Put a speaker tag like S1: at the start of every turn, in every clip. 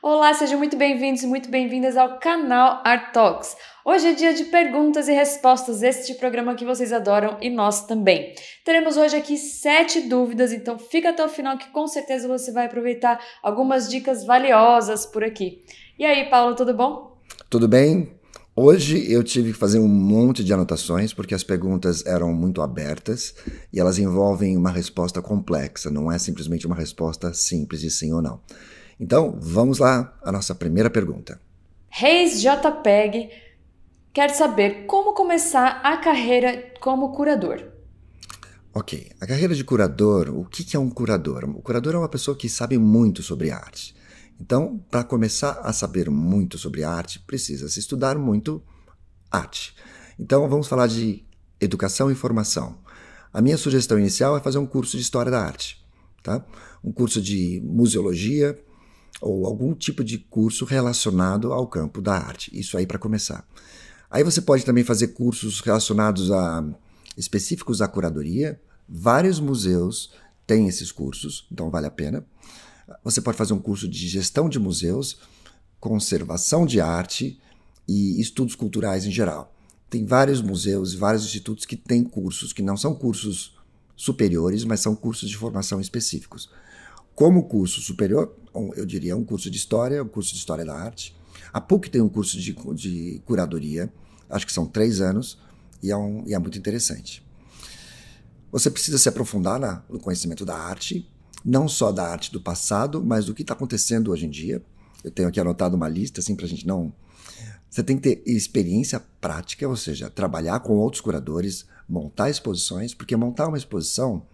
S1: Olá, sejam muito bem-vindos e muito bem-vindas ao canal Art Talks. Hoje é dia de perguntas e respostas, este programa que vocês adoram e nós também. Teremos hoje aqui sete dúvidas, então fica até o final que com certeza você vai aproveitar algumas dicas valiosas por aqui. E aí, Paulo, tudo bom?
S2: Tudo bem. Hoje eu tive que fazer um monte de anotações porque as perguntas eram muito abertas e elas envolvem uma resposta complexa, não é simplesmente uma resposta simples de sim ou não. Então, vamos lá à nossa primeira pergunta.
S1: Reis JPEG quer saber como começar a carreira como curador.
S2: Ok, a carreira de curador, o que é um curador? O curador é uma pessoa que sabe muito sobre arte. Então, para começar a saber muito sobre arte, precisa se estudar muito arte. Então, vamos falar de educação e formação. A minha sugestão inicial é fazer um curso de história da arte, tá? Um curso de museologia, ou algum tipo de curso relacionado ao campo da arte. Isso aí para começar. Aí você pode também fazer cursos relacionados a específicos à curadoria. Vários museus têm esses cursos, então vale a pena. Você pode fazer um curso de gestão de museus, conservação de arte e estudos culturais em geral. Tem vários museus e vários institutos que têm cursos que não são cursos superiores, mas são cursos de formação específicos. Como curso superior, eu diria, um curso de história, um curso de história da arte. A PUC tem um curso de, de curadoria, acho que são três anos, e é, um, e é muito interessante. Você precisa se aprofundar na, no conhecimento da arte, não só da arte do passado, mas do que está acontecendo hoje em dia. Eu tenho aqui anotado uma lista, assim, para a gente não. Você tem que ter experiência prática, ou seja, trabalhar com outros curadores, montar exposições, porque montar uma exposição,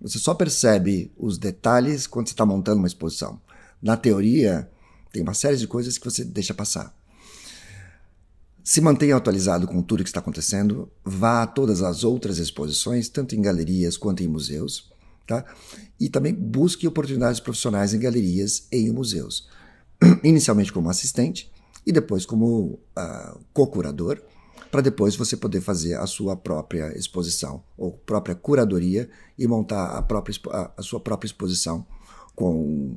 S2: você só percebe os detalhes quando você está montando uma exposição na teoria, tem uma série de coisas que você deixa passar. Se mantenha atualizado com tudo que está acontecendo, vá a todas as outras exposições, tanto em galerias quanto em museus, tá? E também busque oportunidades profissionais em galerias e em museus. Inicialmente como assistente e depois como uh, co-curador, para depois você poder fazer a sua própria exposição ou própria curadoria e montar a, própria, a, a sua própria exposição com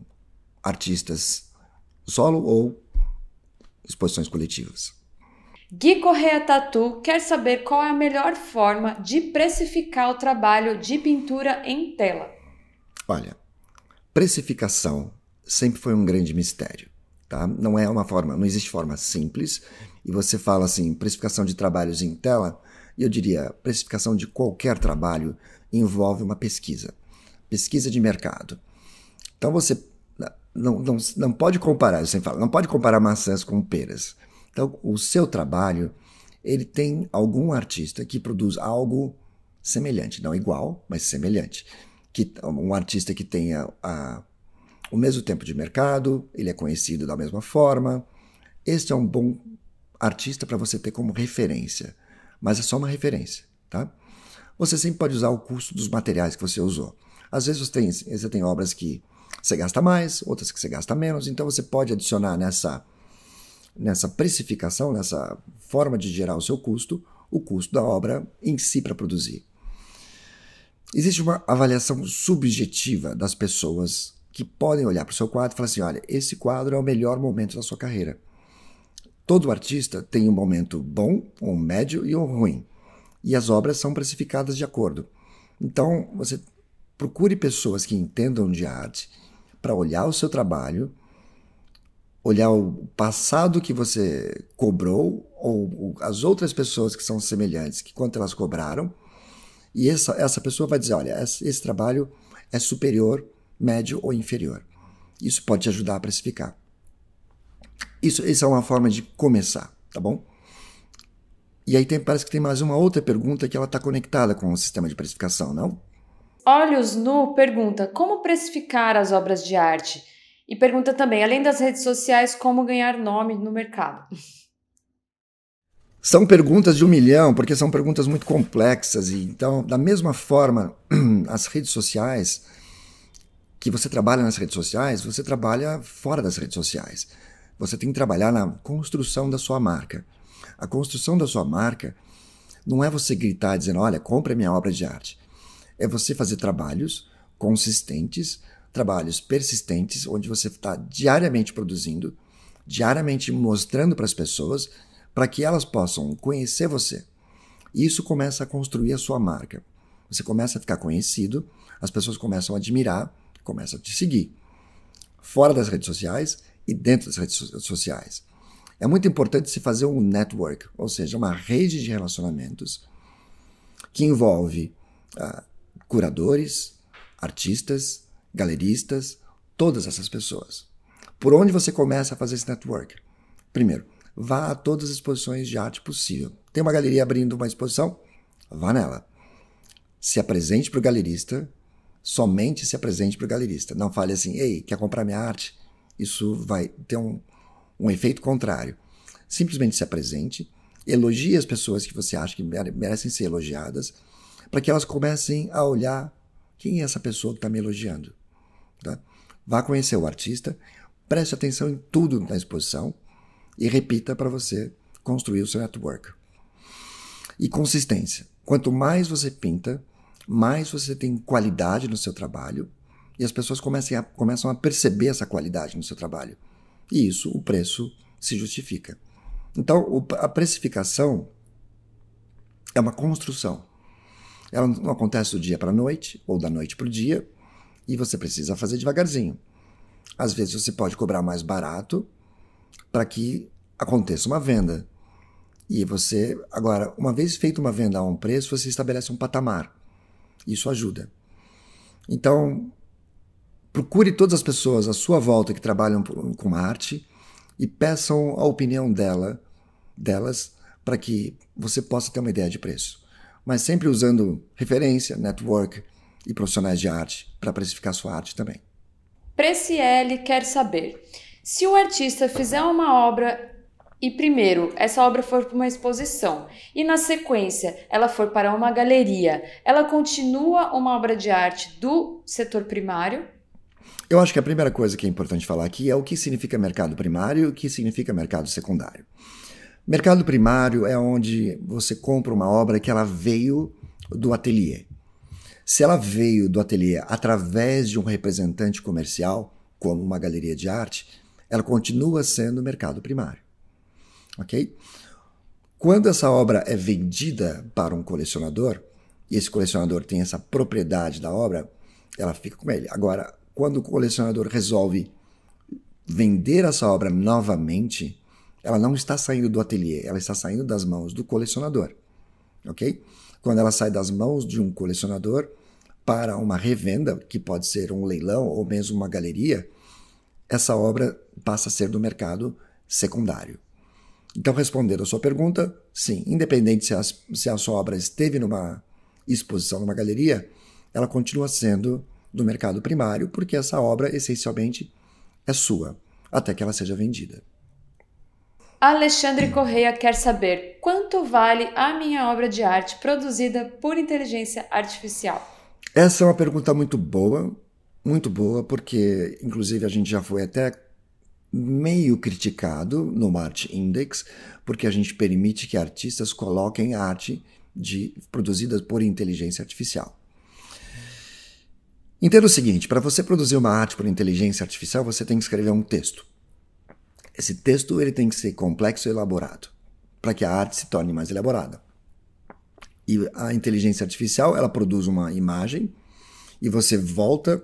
S2: artistas solo ou exposições coletivas.
S1: Gui Correa Tatu quer saber qual é a melhor forma de precificar o trabalho de pintura em tela.
S2: Olha, precificação sempre foi um grande mistério, tá? Não é uma forma, não existe forma simples. E você fala assim, precificação de trabalhos em tela, e eu diria, precificação de qualquer trabalho envolve uma pesquisa, pesquisa de mercado. Então você não, não, não pode comparar, eu é sempre falo, não pode comparar maçãs com peras. Então, o seu trabalho, ele tem algum artista que produz algo semelhante, não igual, mas semelhante. Que, um artista que tenha a, o mesmo tempo de mercado, ele é conhecido da mesma forma. Este é um bom artista para você ter como referência, mas é só uma referência, tá? Você sempre pode usar o custo dos materiais que você usou. Às vezes você tem, você tem obras que você gasta mais, outras que você gasta menos. Então você pode adicionar nessa, nessa precificação, nessa forma de gerar o seu custo, o custo da obra em si para produzir. Existe uma avaliação subjetiva das pessoas que podem olhar para o seu quadro e falar assim: olha, esse quadro é o melhor momento da sua carreira. Todo artista tem um momento bom, um médio e um ruim. E as obras são precificadas de acordo. Então, você procure pessoas que entendam de arte para olhar o seu trabalho, olhar o passado que você cobrou ou, ou as outras pessoas que são semelhantes, que quanto elas cobraram, e essa, essa pessoa vai dizer, olha, esse, esse trabalho é superior, médio ou inferior. Isso pode te ajudar a precificar. Isso, isso é uma forma de começar, tá bom? E aí tem, parece que tem mais uma outra pergunta que ela está conectada com o sistema de precificação, não?
S1: Olhos Nu pergunta como precificar as obras de arte e pergunta também, além das redes sociais, como ganhar nome no mercado.
S2: São perguntas de um milhão, porque são perguntas muito complexas. E então, da mesma forma, as redes sociais, que você trabalha nas redes sociais, você trabalha fora das redes sociais. Você tem que trabalhar na construção da sua marca. A construção da sua marca não é você gritar dizendo, olha, compra minha obra de arte é você fazer trabalhos consistentes, trabalhos persistentes, onde você está diariamente produzindo, diariamente mostrando para as pessoas, para que elas possam conhecer você. E isso começa a construir a sua marca. Você começa a ficar conhecido, as pessoas começam a admirar, começam a te seguir. Fora das redes sociais e dentro das redes sociais. É muito importante se fazer um network, ou seja, uma rede de relacionamentos que envolve ah, curadores, artistas, galeristas, todas essas pessoas. Por onde você começa a fazer esse network? Primeiro, vá a todas as exposições de arte possível. Tem uma galeria abrindo uma exposição? Vá nela. Se apresente para o galerista, somente se apresente para o galerista. Não fale assim, ei, quer comprar minha arte? Isso vai ter um, um efeito contrário. Simplesmente se apresente, elogie as pessoas que você acha que merecem ser elogiadas para que elas comecem a olhar quem é essa pessoa que está me elogiando. Tá? Vá conhecer o artista, preste atenção em tudo na exposição e repita para você construir o seu network. E consistência. Quanto mais você pinta, mais você tem qualidade no seu trabalho e as pessoas a, começam a perceber essa qualidade no seu trabalho. E isso, o preço se justifica. Então, a precificação é uma construção. Ela não acontece do dia para a noite ou da noite para o dia e você precisa fazer devagarzinho. Às vezes você pode cobrar mais barato para que aconteça uma venda. E você, agora, uma vez feita uma venda a um preço, você estabelece um patamar. Isso ajuda. Então, procure todas as pessoas à sua volta que trabalham com arte e peçam a opinião dela, delas para que você possa ter uma ideia de preço mas sempre usando referência, network e profissionais de arte para precificar sua arte também.
S1: Preciele quer saber se o artista fizer uma obra e primeiro essa obra for para uma exposição e na sequência ela for para uma galeria, ela continua uma obra de arte do setor primário?
S2: Eu acho que a primeira coisa que é importante falar aqui é o que significa mercado primário e o que significa mercado secundário. Mercado primário é onde você compra uma obra que ela veio do ateliê. Se ela veio do ateliê através de um representante comercial, como uma galeria de arte, ela continua sendo mercado primário. Ok? Quando essa obra é vendida para um colecionador, e esse colecionador tem essa propriedade da obra, ela fica com ele. Agora, quando o colecionador resolve vender essa obra novamente, ela não está saindo do ateliê, ela está saindo das mãos do colecionador. Ok? Quando ela sai das mãos de um colecionador para uma revenda, que pode ser um leilão ou mesmo uma galeria, essa obra passa a ser do mercado secundário. Então, respondendo a sua pergunta, sim, independente se a, se a sua obra esteve numa exposição, numa galeria, ela continua sendo do mercado primário, porque essa obra essencialmente é sua, até que ela seja vendida.
S1: Alexandre Correia quer saber quanto vale a minha obra de arte produzida por inteligência artificial.
S2: Essa é uma pergunta muito boa, muito boa, porque inclusive a gente já foi até meio criticado no Art Index, porque a gente permite que artistas coloquem arte de, produzida por inteligência artificial. Entenda o seguinte: para você produzir uma arte por inteligência artificial, você tem que escrever um texto. Esse texto ele tem que ser complexo e elaborado para que a arte se torne mais elaborada. E a inteligência artificial ela produz uma imagem e você volta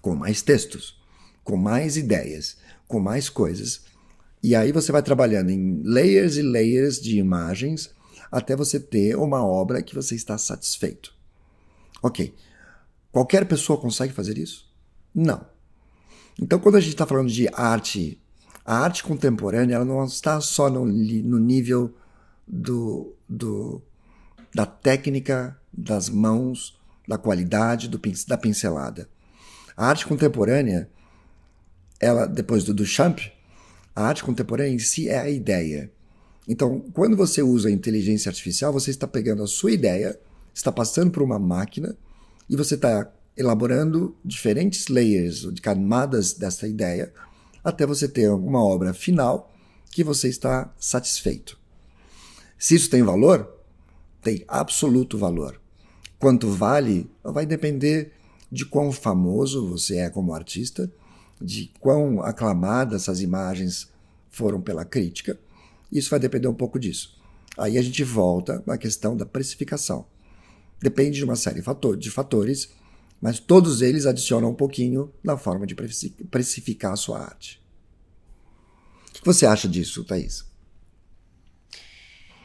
S2: com mais textos, com mais ideias, com mais coisas. E aí você vai trabalhando em layers e layers de imagens até você ter uma obra que você está satisfeito. Ok. Qualquer pessoa consegue fazer isso? Não. Então, quando a gente está falando de arte a arte contemporânea ela não está só no, no nível do, do, da técnica das mãos, da qualidade do, da pincelada. A arte contemporânea, ela depois do Duchamp, a arte contemporânea em si é a ideia. Então, quando você usa a inteligência artificial, você está pegando a sua ideia, está passando por uma máquina e você está elaborando diferentes layers, camadas dessa ideia até você ter uma obra final que você está satisfeito. Se isso tem valor, tem absoluto valor. Quanto vale, vai depender de quão famoso você é como artista, de quão aclamadas essas imagens foram pela crítica. Isso vai depender um pouco disso. Aí a gente volta à questão da precificação. Depende de uma série de fatores mas todos eles adicionam um pouquinho na forma de precificar a sua arte. O que você acha disso, Thaís?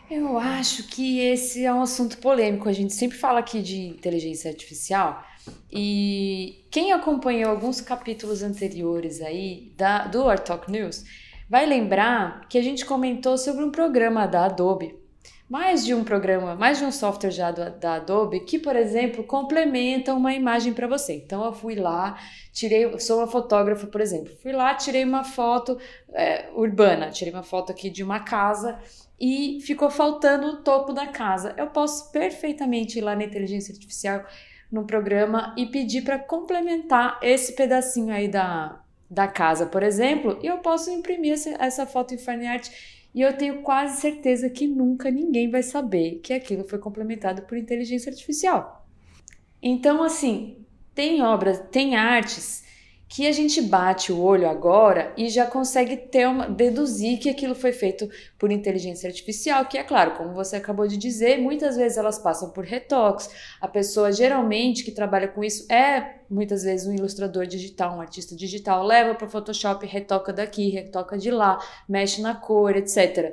S1: Eu acho que esse é um assunto polêmico. A gente sempre fala aqui de inteligência artificial e quem acompanhou alguns capítulos anteriores aí da, do Art Talk News vai lembrar que a gente comentou sobre um programa da Adobe mais de um programa, mais de um software já do, da Adobe que, por exemplo, complementa uma imagem para você. Então eu fui lá, tirei, sou uma fotógrafa, por exemplo, fui lá, tirei uma foto é, urbana, tirei uma foto aqui de uma casa e ficou faltando o topo da casa. Eu posso perfeitamente ir lá na inteligência artificial no programa e pedir para complementar esse pedacinho aí da, da casa, por exemplo, e eu posso imprimir essa, essa foto em fine art e eu tenho quase certeza que nunca ninguém vai saber que aquilo foi complementado por inteligência artificial. Então, assim, tem obras, tem artes que a gente bate o olho agora e já consegue ter uma, deduzir que aquilo foi feito por inteligência artificial, que é claro, como você acabou de dizer, muitas vezes elas passam por retoques. A pessoa geralmente que trabalha com isso é muitas vezes um ilustrador digital, um artista digital, leva para o Photoshop, retoca daqui, retoca de lá, mexe na cor, etc.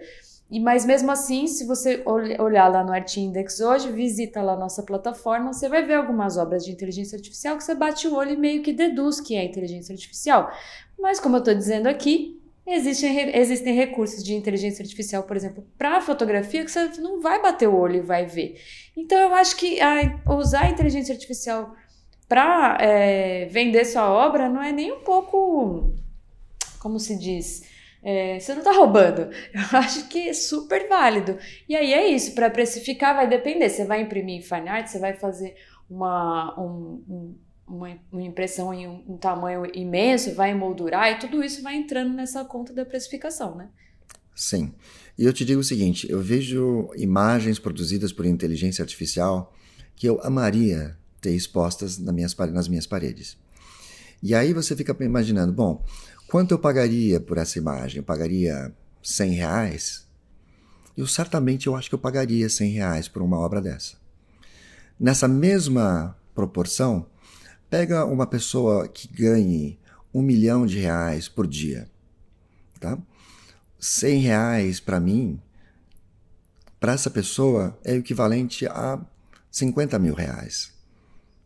S1: E mas mesmo assim, se você olhar lá no Art Index hoje, visita lá nossa plataforma, você vai ver algumas obras de inteligência artificial que você bate o olho e meio que deduz que é inteligência artificial. Mas como eu estou dizendo aqui, Existem, existem recursos de inteligência artificial, por exemplo, para fotografia que você não vai bater o olho e vai ver. Então, eu acho que a, usar a inteligência artificial para é, eh, vender sua obra não é nem um pouco, como se diz, é, você não está roubando. Eu acho que é super válido. E aí é isso, para precificar vai depender. Você vai imprimir em fine art, você vai fazer uma, um, uma, uma impressão em um, um, tamanho imenso, vai emoldurar e tudo isso vai entrando nessa conta da precificação, né?
S2: Sim. E eu te digo o seguinte: eu vejo imagens produzidas por inteligência artificial que eu amaria ter expostas nas minhas, nas minhas paredes. E aí você fica imaginando, bom, Quanto eu pagaria por essa imagem? Eu pagaria 100 reais? Eu certamente eu acho que eu pagaria 100 reais por uma obra dessa. Nessa mesma proporção, pega uma pessoa que ganhe um milhão de reais por dia, tá? 100 reais para mim, para essa pessoa é equivalente a 50 mil reais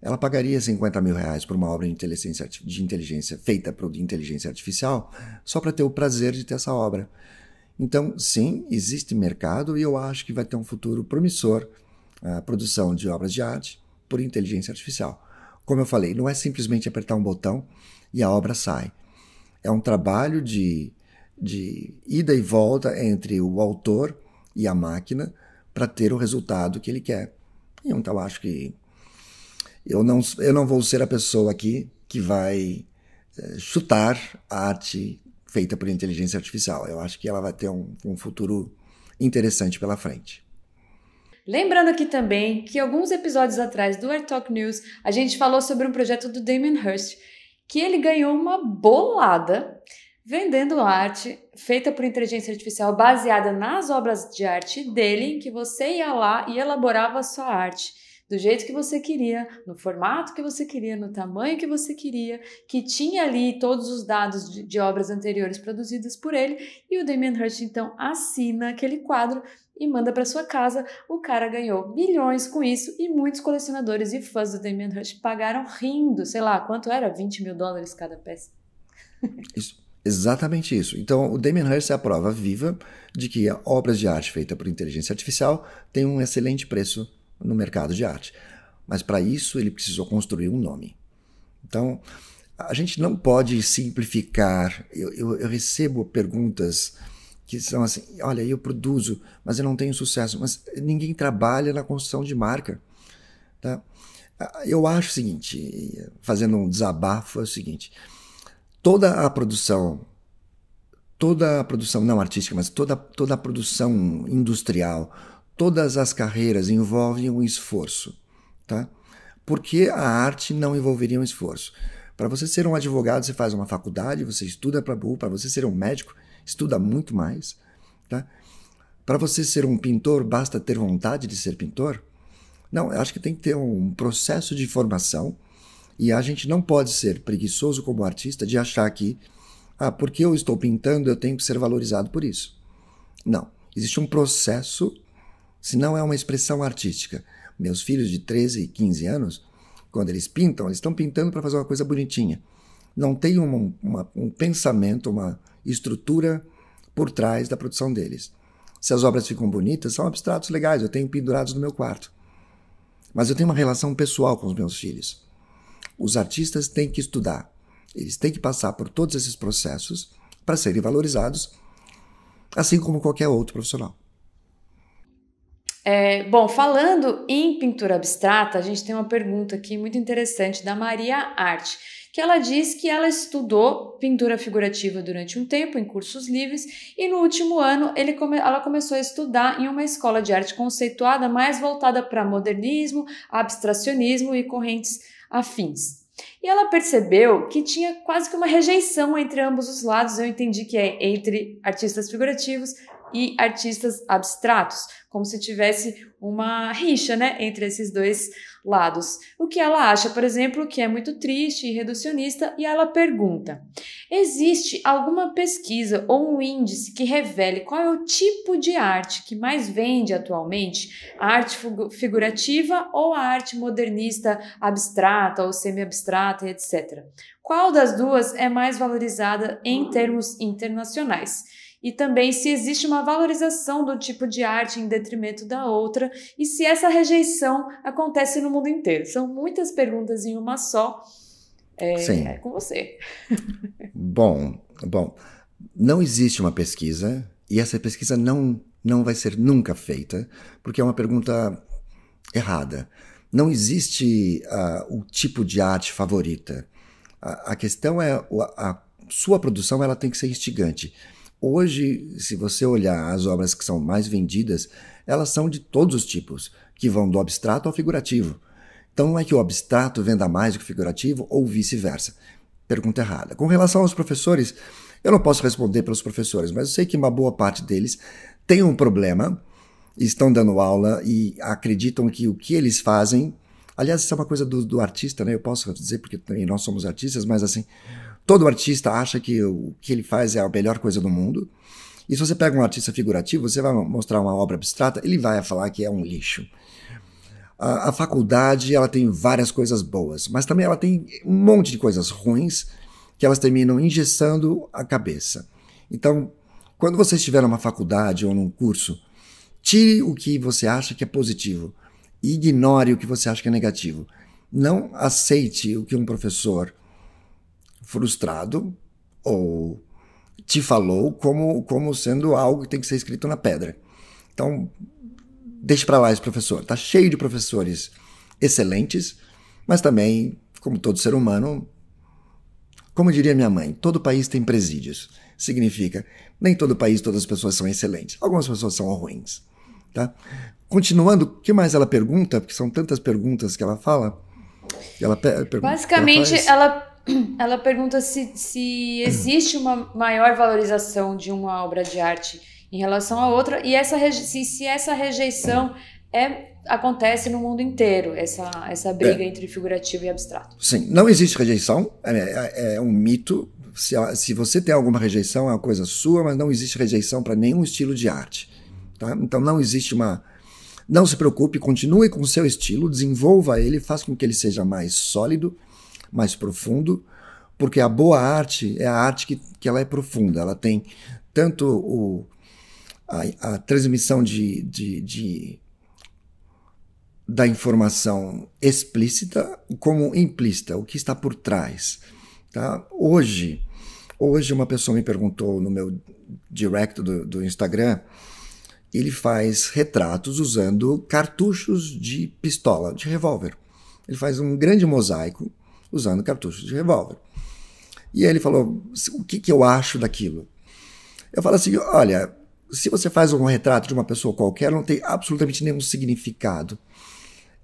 S2: ela pagaria 50 mil reais por uma obra de inteligência, de inteligência feita por inteligência artificial só para ter o prazer de ter essa obra. Então, sim, existe mercado e eu acho que vai ter um futuro promissor a produção de obras de arte por inteligência artificial. Como eu falei, não é simplesmente apertar um botão e a obra sai. É um trabalho de, de ida e volta entre o autor e a máquina para ter o resultado que ele quer. Então, eu acho que eu não, eu não vou ser a pessoa aqui que vai eh, chutar a arte feita por inteligência artificial. Eu acho que ela vai ter um, um futuro interessante pela frente.
S1: Lembrando aqui também que alguns episódios atrás do Air Talk News a gente falou sobre um projeto do Damien Hirst que ele ganhou uma bolada vendendo arte feita por inteligência artificial baseada nas obras de arte dele, em que você ia lá e elaborava a sua arte do jeito que você queria, no formato que você queria, no tamanho que você queria, que tinha ali todos os dados de, de obras anteriores produzidas por ele, e o Damien Hirst então assina aquele quadro e manda para sua casa. O cara ganhou bilhões com isso e muitos colecionadores e fãs do Damien Hirst pagaram rindo, sei lá, quanto era? 20 mil dólares cada peça.
S2: Isso, exatamente isso. Então, o Damien Hirst é a prova viva de que obras de arte feitas por inteligência artificial têm um excelente preço no mercado de arte. Mas para isso ele precisou construir um nome. Então, a gente não pode simplificar. Eu, eu, eu recebo perguntas que são assim: olha, eu produzo, mas eu não tenho sucesso. Mas ninguém trabalha na construção de marca. Tá? Eu acho o seguinte, fazendo um desabafo, é o seguinte: toda a produção, toda a produção não artística, mas toda, toda a produção industrial, todas as carreiras envolvem um esforço, tá? Porque a arte não envolveria um esforço. Para você ser um advogado, você faz uma faculdade, você estuda para burro. Para você ser um médico, estuda muito mais, tá? Para você ser um pintor, basta ter vontade de ser pintor? Não, eu acho que tem que ter um processo de formação e a gente não pode ser preguiçoso como artista de achar que, ah, porque eu estou pintando, eu tenho que ser valorizado por isso. Não, existe um processo se não é uma expressão artística. Meus filhos de 13 e 15 anos, quando eles pintam, eles estão pintando para fazer uma coisa bonitinha. Não tem uma, uma, um pensamento, uma estrutura por trás da produção deles. Se as obras ficam bonitas, são abstratos legais, eu tenho pendurados no meu quarto. Mas eu tenho uma relação pessoal com os meus filhos. Os artistas têm que estudar, eles têm que passar por todos esses processos para serem valorizados, assim como qualquer outro profissional.
S1: É, bom, falando em pintura abstrata, a gente tem uma pergunta aqui muito interessante da Maria Arte, que ela diz que ela estudou pintura figurativa durante um tempo em cursos livres e no último ano come, ela começou a estudar em uma escola de arte conceituada mais voltada para modernismo, abstracionismo e correntes afins. E ela percebeu que tinha quase que uma rejeição entre ambos os lados. Eu entendi que é entre artistas figurativos, e artistas abstratos, como se tivesse uma rixa né, entre esses dois lados. O que ela acha, por exemplo, que é muito triste e reducionista, e ela pergunta: existe alguma pesquisa ou um índice que revele qual é o tipo de arte que mais vende atualmente? A arte figurativa ou a arte modernista abstrata ou semi-abstrata, etc. Qual das duas é mais valorizada em termos internacionais? e também se existe uma valorização do tipo de arte em detrimento da outra e se essa rejeição acontece no mundo inteiro. São muitas perguntas em uma só. É, Sim. é com você.
S2: bom, bom, não existe uma pesquisa e essa pesquisa não não vai ser nunca feita porque é uma pergunta errada. Não existe uh, o tipo de arte favorita. A, a questão é a, a sua produção ela tem que ser instigante. Hoje, se você olhar as obras que são mais vendidas, elas são de todos os tipos, que vão do abstrato ao figurativo. Então não é que o abstrato venda mais do que o figurativo ou vice-versa. Pergunta errada. Com relação aos professores, eu não posso responder pelos professores, mas eu sei que uma boa parte deles tem um problema, estão dando aula e acreditam que o que eles fazem. Aliás, isso é uma coisa do, do artista, né? Eu posso dizer, porque também nós somos artistas, mas assim, Todo artista acha que o que ele faz é a melhor coisa do mundo. E se você pega um artista figurativo, você vai mostrar uma obra abstrata, ele vai falar que é um lixo. A, a faculdade ela tem várias coisas boas, mas também ela tem um monte de coisas ruins que elas terminam engessando a cabeça. Então, quando você estiver numa faculdade ou num curso, tire o que você acha que é positivo e ignore o que você acha que é negativo. Não aceite o que um professor frustrado ou te falou como, como sendo algo que tem que ser escrito na pedra. Então, deixe para lá esse professor. tá cheio de professores excelentes, mas também, como todo ser humano, como diria minha mãe, todo país tem presídios. Significa, nem todo país todas as pessoas são excelentes. Algumas pessoas são ruins. Tá? Continuando, o que mais ela pergunta? Porque são tantas perguntas que ela fala. Que ela Basicamente, ela,
S1: ela ela pergunta se, se existe uma maior valorização de uma obra de arte em relação à outra e essa se, se essa rejeição é acontece no mundo inteiro essa, essa briga é. entre figurativo e abstrato.
S2: Sim, não existe rejeição, é, é, é um mito. Se, se, você tem alguma rejeição, é uma coisa sua, mas não existe rejeição para nenhum estilo de arte. Tá? Então não existe uma. Não se preocupe, continue com o seu estilo, desenvolva ele, faça com que ele seja mais sólido, mais profundo, porque a boa arte é a arte que, que ela é profunda, ela tem tanto o, a, a transmissão de, de, de, da informação explícita como implícita, o que está por trás. Tá? Hoje, hoje uma pessoa me perguntou no meu direct do, do Instagram, ele faz retratos usando cartuchos de pistola, de revólver. Ele faz um grande mosaico usando cartuchos de revólver. E ele falou: o que, que eu acho daquilo? Eu falo assim: olha, se você faz um retrato de uma pessoa qualquer, não tem absolutamente nenhum significado.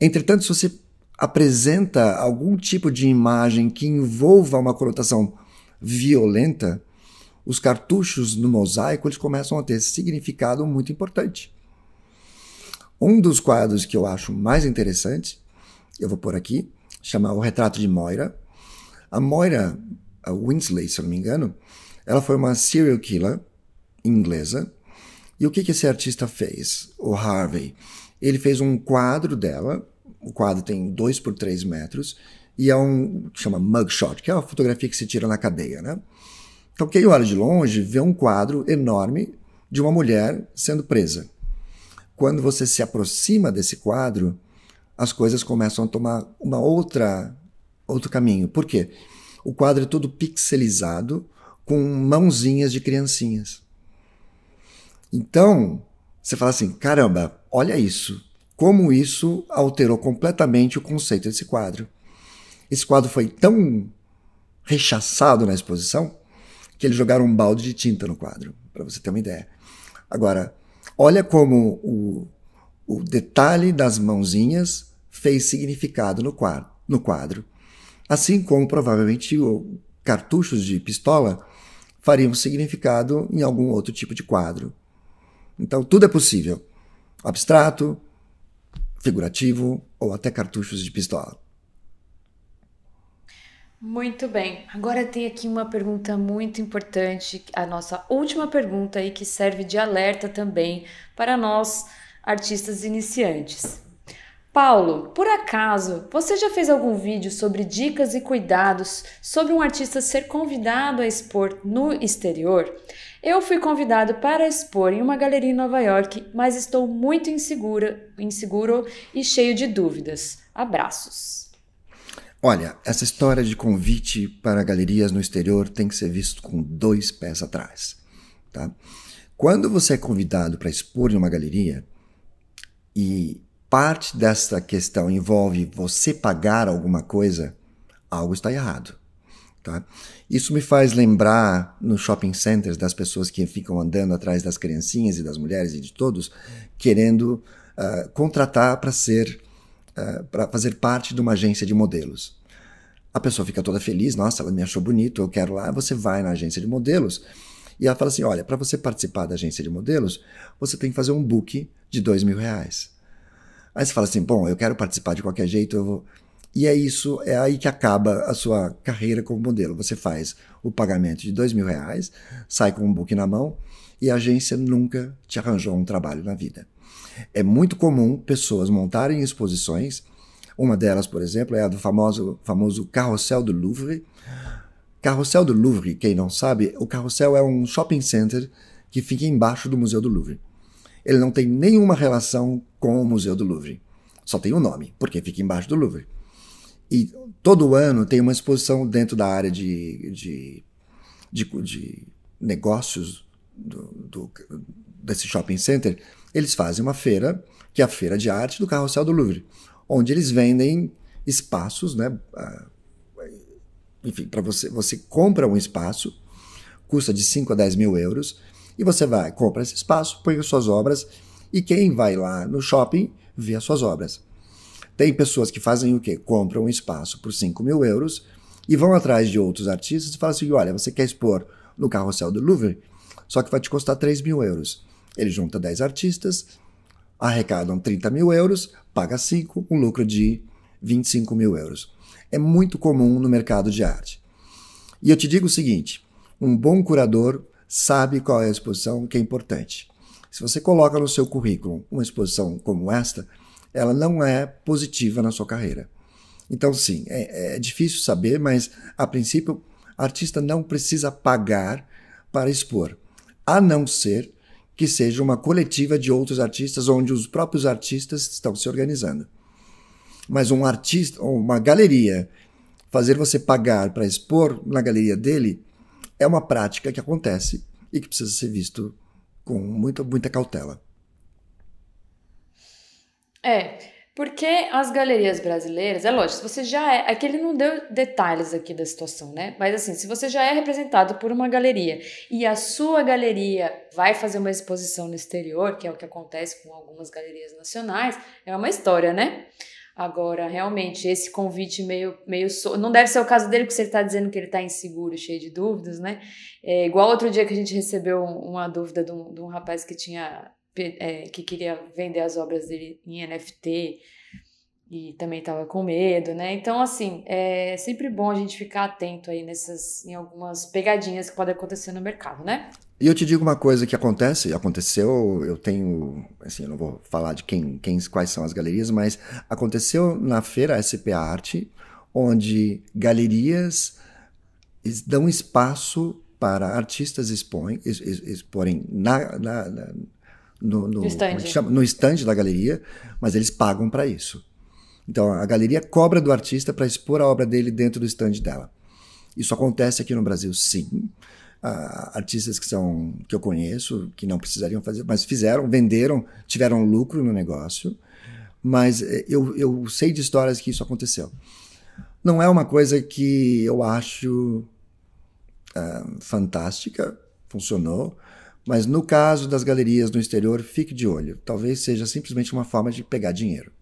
S2: Entretanto, se você apresenta algum tipo de imagem que envolva uma conotação violenta, os cartuchos no mosaico eles começam a ter significado muito importante. Um dos quadros que eu acho mais interessante, eu vou pôr aqui, chama O Retrato de Moira. A Moira a Winsley, se eu não me engano, ela foi uma serial killer inglesa. E o que, que esse artista fez? O Harvey. Ele fez um quadro dela, o quadro tem 2 por 3 metros, e é um chama mugshot, que é uma fotografia que se tira na cadeia, né? Então quem olha de longe vê um quadro enorme de uma mulher sendo presa. Quando você se aproxima desse quadro, as coisas começam a tomar uma outra outro caminho. Por quê? O quadro é todo pixelizado com mãozinhas de criancinhas. Então, você fala assim: caramba, olha isso. Como isso alterou completamente o conceito desse quadro. Esse quadro foi tão rechaçado na exposição que eles jogaram um balde de tinta no quadro, para você ter uma ideia. Agora, olha como o, o detalhe das mãozinhas fez significado no quadro, no quadro, assim como provavelmente cartuchos de pistola fariam significado em algum outro tipo de quadro. Então tudo é possível: abstrato, figurativo ou até cartuchos de pistola.
S1: Muito bem. Agora tem aqui uma pergunta muito importante, a nossa última pergunta e que serve de alerta também para nós artistas iniciantes. Paulo, por acaso, você já fez algum vídeo sobre dicas e cuidados sobre um artista ser convidado a expor no exterior? Eu fui convidado para expor em uma galeria em Nova York, mas estou muito insegura, inseguro e cheio de dúvidas. Abraços.
S2: Olha, essa história de convite para galerias no exterior tem que ser visto com dois pés atrás, tá? Quando você é convidado para expor em uma galeria e parte dessa questão envolve você pagar alguma coisa, algo está errado. Tá? Isso me faz lembrar nos shopping centers das pessoas que ficam andando atrás das criancinhas e das mulheres e de todos, querendo uh, contratar para ser uh, para fazer parte de uma agência de modelos. A pessoa fica toda feliz, nossa, ela me achou bonito, eu quero lá. Você vai na agência de modelos e ela fala assim: olha, para você participar da agência de modelos, você tem que fazer um book de dois mil reais. Aí você fala assim, bom, eu quero participar de qualquer jeito, eu vou. E é isso, é aí que acaba a sua carreira como modelo. Você faz o pagamento de dois mil reais, sai com um book na mão e a agência nunca te arranjou um trabalho na vida. É muito comum pessoas montarem exposições. Uma delas, por exemplo, é a do famoso, famoso Carrossel do Louvre. Carrossel do Louvre, quem não sabe, o Carrossel é um shopping center que fica embaixo do Museu do Louvre. Ele não tem nenhuma relação com o Museu do Louvre. Só tem o um nome, porque fica embaixo do Louvre. E todo ano tem uma exposição dentro da área de, de, de, de negócios do, do, desse shopping center. Eles fazem uma feira, que é a Feira de Arte do Carrossel do Louvre, onde eles vendem espaços, né? Enfim, para você, você compra um espaço, custa de 5 a 10 mil euros, e você vai, compra esse espaço, põe as suas obras e quem vai lá no shopping vê as suas obras. Tem pessoas que fazem o quê? Compram um espaço por 5 mil euros e vão atrás de outros artistas e falam assim: olha, você quer expor no carrossel do Louvre? Só que vai te custar 3 mil euros. Ele junta 10 artistas, arrecadam 30 mil euros, paga 5, um lucro de 25 mil euros. É muito comum no mercado de arte. E eu te digo o seguinte: um bom curador sabe qual é a exposição que é importante. Se você coloca no seu currículo uma exposição como esta, ela não é positiva na sua carreira. Então, sim, é, é difícil saber, mas a princípio, artista não precisa pagar para expor, a não ser que seja uma coletiva de outros artistas onde os próprios artistas estão se organizando. Mas um artista, uma galeria, fazer você pagar para expor na galeria dele é uma prática que acontece e que precisa ser visto com muita, muita cautela.
S1: É, porque as galerias brasileiras, é lógico, se você já é. Aqui ele não deu detalhes aqui da situação, né? Mas assim, se você já é representado por uma galeria e a sua galeria vai fazer uma exposição no exterior, que é o que acontece com algumas galerias nacionais, é uma história, né? Agora, realmente, esse convite meio, meio. So... Não deve ser o caso dele, porque você está dizendo que ele está inseguro, cheio de dúvidas, né? É, igual outro dia que a gente recebeu uma dúvida de um, de um rapaz que tinha. É, que queria vender as obras dele em NFT e também estava com medo, né? Então, assim, é sempre bom a gente ficar atento aí nessas, em algumas pegadinhas que podem acontecer no mercado, né?
S2: E eu te digo uma coisa que acontece, aconteceu, eu tenho, assim, eu não vou falar de quem, quem quais são as galerias, mas aconteceu na feira SP Arte, onde galerias dão espaço para artistas expõem, exporem na, na, na, no, no, é stand. Chama, no da galeria, mas eles pagam para isso. Então a galeria cobra do artista para expor a obra dele dentro do stand dela. Isso acontece aqui no Brasil, sim artistas que são que eu conheço que não precisariam fazer, mas fizeram, venderam, tiveram lucro no negócio. Mas eh, eu, eu sei de histórias que isso aconteceu. Não é uma coisa que eu acho ah, fantástica, funcionou. Mas no caso das galerias no exterior, fique de olho. Talvez seja simplesmente uma forma de pegar dinheiro.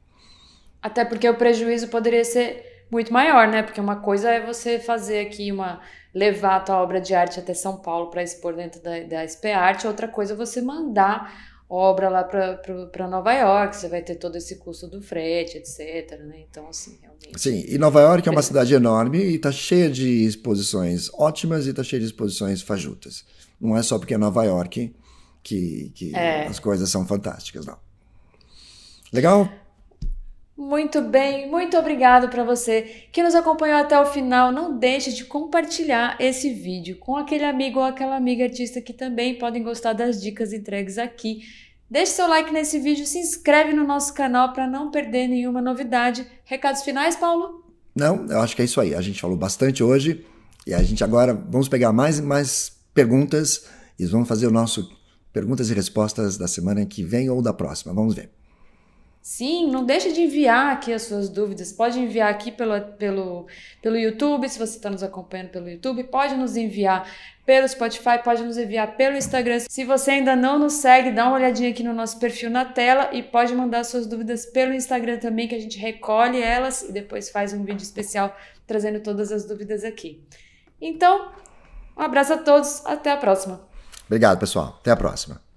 S1: Até porque o prejuízo poderia ser muito maior, né? Porque uma coisa é você fazer aqui uma levar a tua obra de arte até São Paulo para expor dentro da, da SP Arte, outra coisa é você mandar obra lá para Nova York, você vai ter todo esse custo do frete, etc. Né? Então, assim,
S2: realmente. Sim, e Nova York é uma cidade enorme e está cheia de exposições ótimas e está cheia de exposições fajutas. Não é só porque é Nova York que, que é. as coisas são fantásticas, não. Legal?
S1: Muito bem, muito obrigado para você que nos acompanhou até o final. Não deixe de compartilhar esse vídeo com aquele amigo ou aquela amiga artista que também podem gostar das dicas entregues aqui. Deixe seu like nesse vídeo, se inscreve no nosso canal para não perder nenhuma novidade. Recados finais, Paulo?
S2: Não, eu acho que é isso aí. A gente falou bastante hoje e a gente agora vamos pegar mais e mais perguntas e vamos fazer o nosso perguntas e respostas da semana que vem ou da próxima. Vamos ver.
S1: Sim, não deixe de enviar aqui as suas dúvidas. Pode enviar aqui pelo, pelo, pelo YouTube, se você está nos acompanhando pelo YouTube. Pode nos enviar pelo Spotify, pode nos enviar pelo Instagram. Se você ainda não nos segue, dá uma olhadinha aqui no nosso perfil na tela e pode mandar suas dúvidas pelo Instagram também, que a gente recolhe elas e depois faz um vídeo especial trazendo todas as dúvidas aqui. Então, um abraço a todos, até a próxima.
S2: Obrigado, pessoal. Até a próxima.